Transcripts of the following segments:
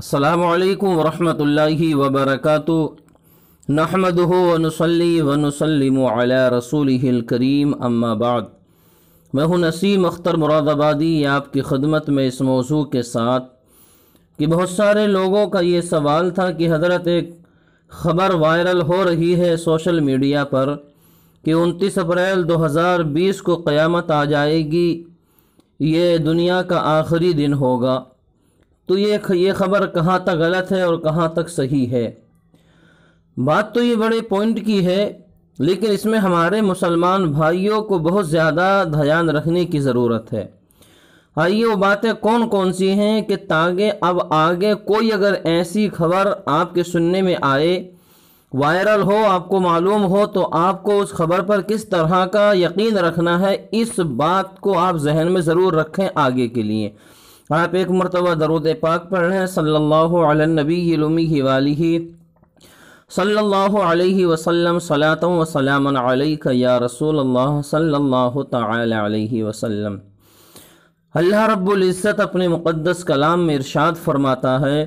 السلام علیکم ورحمۃ اللہ وبرکاتہ نحمد و ونسلم علی رسول الکریم اما بعد میں ہوں نسیم اختر مراد آبادی آپ کی خدمت میں اس موضوع کے ساتھ کہ بہت سارے لوگوں کا یہ سوال تھا کہ حضرت ایک خبر وائرل ہو رہی ہے سوشل میڈیا پر کہ انتیس اپریل دو ہزار بیس کو قیامت آ جائے گی یہ دنیا کا آخری دن ہوگا تو یہ یہ خبر کہاں تک غلط ہے اور کہاں تک صحیح ہے بات تو یہ بڑے پوائنٹ کی ہے لیکن اس میں ہمارے مسلمان بھائیوں کو بہت زیادہ دھیان رکھنے کی ضرورت ہے آئیے وہ باتیں کون کون سی ہیں کہ تاکہ اب آگے کوئی اگر ایسی خبر آپ کے سننے میں آئے وائرل ہو آپ کو معلوم ہو تو آپ کو اس خبر پر کس طرح کا یقین رکھنا ہے اس بات کو آپ ذہن میں ضرور رکھیں آگے کے لیے آپ ایک مرتبہ درود پاک پڑھ رہے ہیں صلی اللہ اللہ علیہ صلی وسلم و سلام علوم یا رسول اللہ صلی اللہ تعالی علیہ وسلم اللہ رب العزت اپنے مقدس کلام میں ارشاد فرماتا ہے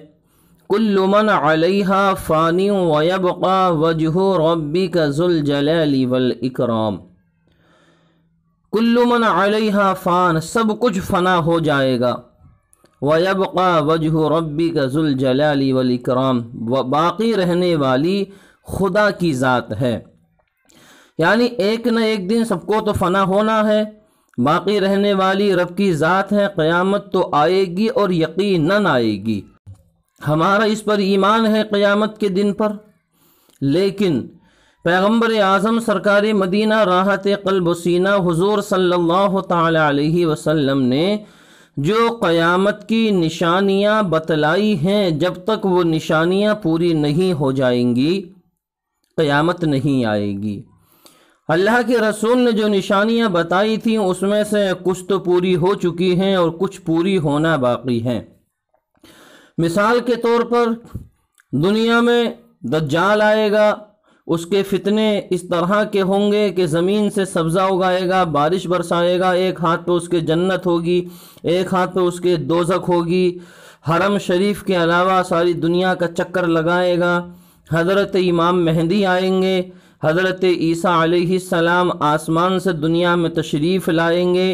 کل من علیہ فانی و وجہ ربی کا والاکرام کل من علیہ فان سب کچھ فنا ہو جائے گا ویبقا وجہ ربی کا ذل جلالی ولی کرام باقی رہنے والی خدا کی ذات ہے یعنی ایک نہ ایک دن سب کو تو فنا ہونا ہے باقی رہنے والی رب کی ذات ہے قیامت تو آئے گی اور یقیناً آئے گی ہمارا اس پر ایمان ہے قیامت کے دن پر لیکن پیغمبر اعظم سرکار مدینہ راحت قلب و سینہ حضور صلی اللہ تعالی علیہ وسلم نے جو قیامت کی نشانیاں بتلائی ہیں جب تک وہ نشانیاں پوری نہیں ہو جائیں گی قیامت نہیں آئے گی اللہ کے رسول نے جو نشانیاں بتائی تھیں اس میں سے کچھ تو پوری ہو چکی ہیں اور کچھ پوری ہونا باقی ہیں مثال کے طور پر دنیا میں دجال آئے گا اس کے فتنے اس طرح کے ہوں گے کہ زمین سے سبزہ اگائے گا بارش برسائے گا ایک ہاتھ پہ اس کے جنت ہوگی ایک ہاتھ پہ اس کے دوزک ہوگی حرم شریف کے علاوہ ساری دنیا کا چکر لگائے گا حضرت امام مہندی آئیں گے حضرت عیسیٰ علیہ السلام آسمان سے دنیا میں تشریف لائیں گے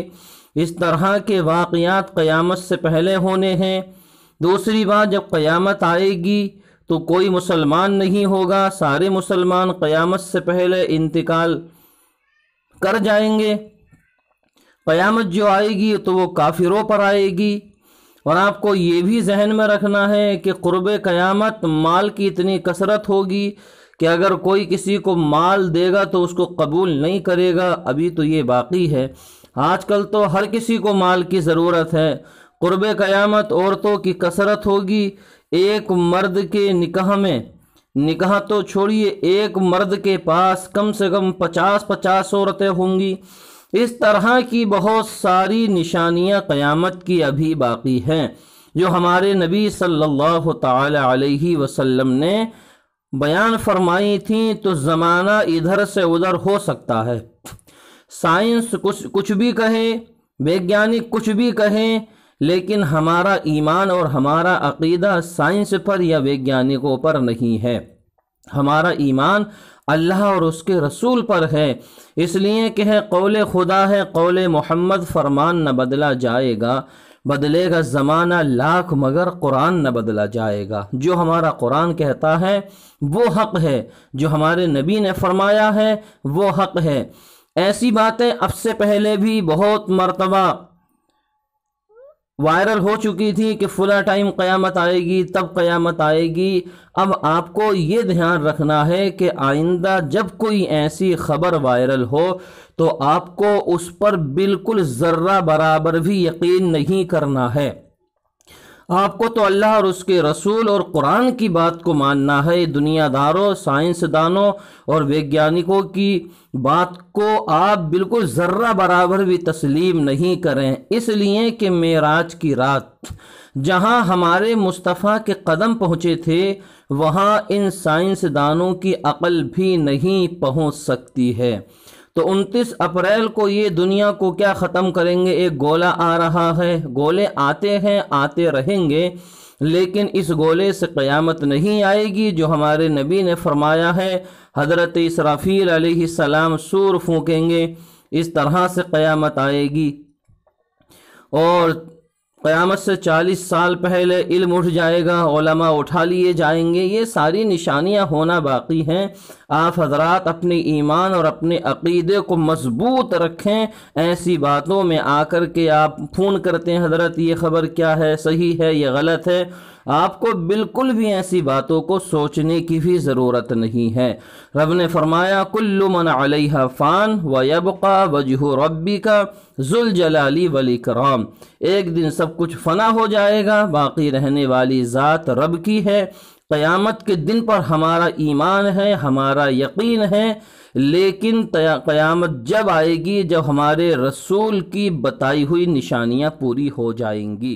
اس طرح کے واقعات قیامت سے پہلے ہونے ہیں دوسری بات جب قیامت آئے گی تو کوئی مسلمان نہیں ہوگا سارے مسلمان قیامت سے پہلے انتقال کر جائیں گے قیامت جو آئے گی تو وہ کافروں پر آئے گی اور آپ کو یہ بھی ذہن میں رکھنا ہے کہ قرب قیامت مال کی اتنی کثرت ہوگی کہ اگر کوئی کسی کو مال دے گا تو اس کو قبول نہیں کرے گا ابھی تو یہ باقی ہے آج کل تو ہر کسی کو مال کی ضرورت ہے قرب قیامت عورتوں کی کسرت ہوگی ایک مرد کے نکاح میں نکاح تو چھوڑیے ایک مرد کے پاس کم سے کم پچاس پچاس عورتیں ہوں گی اس طرح کی بہت ساری نشانیاں قیامت کی ابھی باقی ہیں جو ہمارے نبی صلی اللہ تعالی علیہ وسلم نے بیان فرمائی تھیں تو زمانہ ادھر سے ادھر ہو سکتا ہے سائنس کچھ کچھ بھی کہے ویگیانک کچھ بھی کہیں لیکن ہمارا ایمان اور ہمارا عقیدہ سائنس پر یا ویگیانکوں پر نہیں ہے ہمارا ایمان اللہ اور اس کے رسول پر ہے اس لیے کہ ہے قول خدا ہے قول محمد فرمان نہ بدلا جائے گا بدلے گا زمانہ لاکھ مگر قرآن نہ بدلا جائے گا جو ہمارا قرآن کہتا ہے وہ حق ہے جو ہمارے نبی نے فرمایا ہے وہ حق ہے ایسی باتیں اب سے پہلے بھی بہت مرتبہ وائرل ہو چکی تھی کہ فلا ٹائم قیامت آئے گی تب قیامت آئے گی اب آپ کو یہ دھیان رکھنا ہے کہ آئندہ جب کوئی ایسی خبر وائرل ہو تو آپ کو اس پر بالکل ذرہ برابر بھی یقین نہیں کرنا ہے آپ کو تو اللہ اور اس کے رسول اور قرآن کی بات کو ماننا ہے دنیا داروں سائنس دانوں اور ویگیانکوں کی بات کو آپ بالکل ذرہ برابر بھی تسلیم نہیں کریں اس لیے کہ معراج کی رات جہاں ہمارے مصطفیٰ کے قدم پہنچے تھے وہاں ان سائنسدانوں کی عقل بھی نہیں پہنچ سکتی ہے تو انتیس اپریل کو یہ دنیا کو کیا ختم کریں گے ایک گولہ آ رہا ہے گولے آتے ہیں آتے رہیں گے لیکن اس گولے سے قیامت نہیں آئے گی جو ہمارے نبی نے فرمایا ہے حضرت اسرافیل علیہ السلام سور پھونکیں گے اس طرح سے قیامت آئے گی اور قیامت سے چالیس سال پہلے علم اٹھ جائے گا علماء اٹھا لیے جائیں گے یہ ساری نشانیاں ہونا باقی ہیں آپ حضرات اپنے ایمان اور اپنے عقیدے کو مضبوط رکھیں ایسی باتوں میں آ کر کے آپ فون کرتے ہیں حضرت یہ خبر کیا ہے صحیح ہے یہ غلط ہے آپ کو بالکل بھی ایسی باتوں کو سوچنے کی بھی ضرورت نہیں ہے رب نے فرمایا کل من علیہ فان و یبقا وجہ ربی کا ذل جلالی ولی کرام ایک دن سب کچھ فنا ہو جائے گا باقی رہنے والی ذات رب کی ہے قیامت کے دن پر ہمارا ایمان ہے ہمارا یقین ہے لیکن قیامت جب آئے گی جب ہمارے رسول کی بتائی ہوئی نشانیاں پوری ہو جائیں گی